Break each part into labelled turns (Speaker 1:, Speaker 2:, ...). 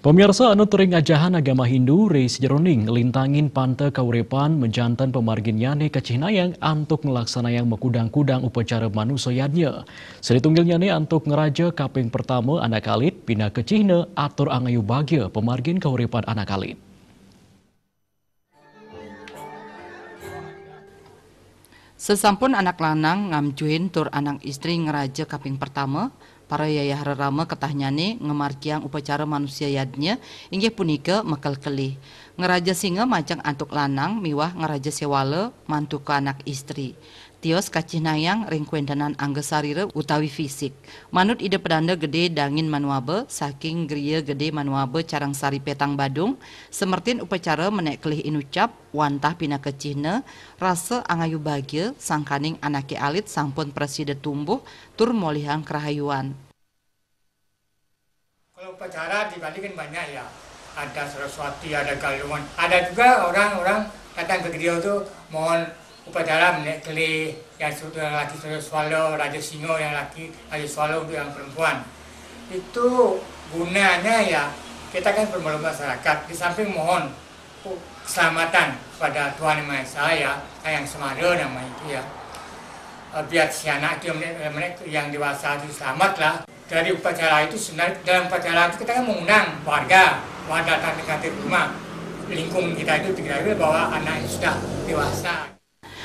Speaker 1: Pemirsa anu turing ajahan agama Hindu, Reis Jeroning lintangin pante kauripan menjantan pemarginyane kacinayang antuk ngelaksanayang mekudang-kudang upacara manusoyadnya. ne antuk ngeraja kaping pertama anak alit pina kecihne atur angayu bagia pemargin kauripan anak alit.
Speaker 2: Sesampun anak lanang ngamjuin tur anak istri ngeraja kaping pertama, para yayah rerama ketahnyane ngemarkiang upacara manusia yadnya inggih punika mekal kelih ngeraja singa majang antuk lanang miwah ngeraja sewale mantu ke anak istri Tios kacinayang angge anggesarire utawi fisik. Manut ide pedanda gede dangin manuabe, saking geria gede manuabe carang sari petang badung, semertin upacara menek kelih inucap, wantah pina kecihne, rasa angayu bagil, sangkaning anaki alit sampun preside tumbuh, tur molihang kerahayuan.
Speaker 3: Kalau upacara dibalikin banyak ya, ada Saraswati, ada Galungan. Ada juga orang-orang datang ke Gedio itu mohon upacara menek kele yang sudah laki sudah swalo, raja singo yang laki, raja swalo untuk yang perempuan. Itu gunanya ya kita kan bermalu masyarakat di samping mohon keselamatan kepada Tuhan Yang Maha Esa ya, yang Semada namanya itu ya. Eh, biar si anak itu yang dewasa itu selamat lah. Dari upacara itu sebenarnya dalam upacara itu kita kan mengundang warga, wadah negatif rumah lingkung kita itu dikira bahwa anak sudah dewasa.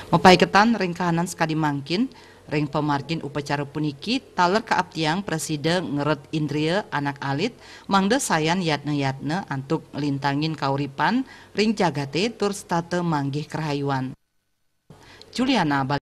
Speaker 2: Mepaiketan ringkahanan sekali mangkin, ring pemargin upacara puniki taler keabtiang presiden ngeret indria anak alit mangde sayan yatne yatne antuk lintangin kauripan ring jagate tur state manggih kerhayuan. Juliana Bal